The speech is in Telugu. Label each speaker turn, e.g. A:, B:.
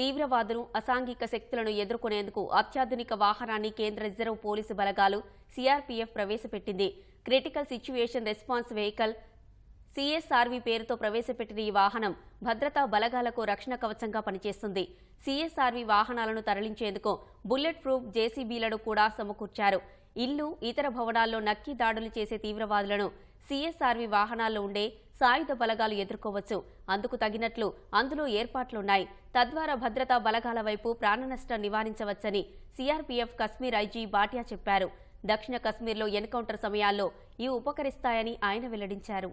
A: తీవ్రవాదులు అసాంఘిక శక్తులను ఎదుర్కొనేందుకు అత్యాధునిక వాహనాన్ని కేంద్ర రిజర్వ్ పోలీసు బలగాలు సీఆర్పీఎఫ్ ప్రవేశపెట్టింది critical situation response vehicle CSRV పేరుతో ప్రవేశపెట్టిన ఈ వాహనం భద్రతా బలగాలకు రక్షణ కవచంగా పనిచేస్తుంది సిఎస్ఆర్వి వాహనాలను తరలించేందుకు బుల్లెట్ ప్రూఫ్ జేసీబీలను కూడా సమకూర్చారు ఇల్లు ఇతర భవనాల్లో నక్కి దాడులు చేసే తీవ్రవాదులను సిఎస్ఆర్వి వాహనాల్లో ఉండే సాయుధ బలగాలు ఎదుర్కోవచ్చు అందుకు తగినట్లు అందులో ఏర్పాట్లున్నాయి తద్వారా భద్రతా బలగాల వైపు ప్రాణనష్టం నివారించవచ్చని సీఆర్పీఎఫ్ కశ్మీర్ ఐజీ బాటియా చెప్పారు దక్షిణ కశ్మీర్లో ఎన్కౌంటర్ సమయాల్లో ఇవి ఉపకరిస్తాయని ఆయన వెల్లడించారు